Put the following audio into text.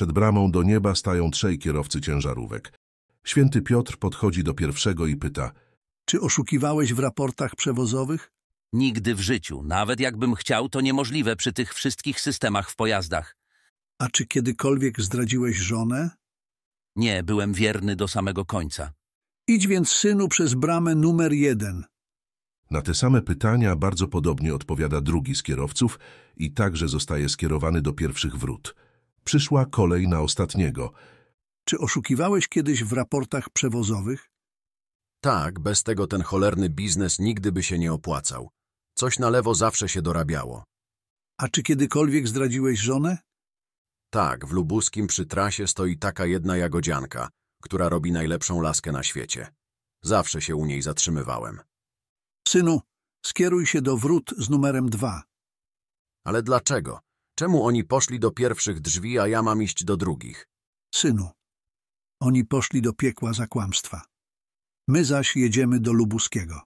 Przed bramą do nieba stają trzej kierowcy ciężarówek. Święty Piotr podchodzi do pierwszego i pyta Czy oszukiwałeś w raportach przewozowych? Nigdy w życiu. Nawet jakbym chciał, to niemożliwe przy tych wszystkich systemach w pojazdach. A czy kiedykolwiek zdradziłeś żonę? Nie, byłem wierny do samego końca. Idź więc, synu, przez bramę numer jeden. Na te same pytania bardzo podobnie odpowiada drugi z kierowców i także zostaje skierowany do pierwszych wrót przyszła kolej na ostatniego. Czy oszukiwałeś kiedyś w raportach przewozowych? Tak, bez tego ten cholerny biznes nigdy by się nie opłacał. Coś na lewo zawsze się dorabiało. A czy kiedykolwiek zdradziłeś żonę? Tak, w Lubuskim przy trasie stoi taka jedna jagodzianka, która robi najlepszą laskę na świecie. Zawsze się u niej zatrzymywałem. Synu, skieruj się do wrót z numerem dwa. Ale dlaczego? Czemu oni poszli do pierwszych drzwi, a ja mam iść do drugich? Synu, oni poszli do piekła za kłamstwa. My zaś jedziemy do Lubuskiego.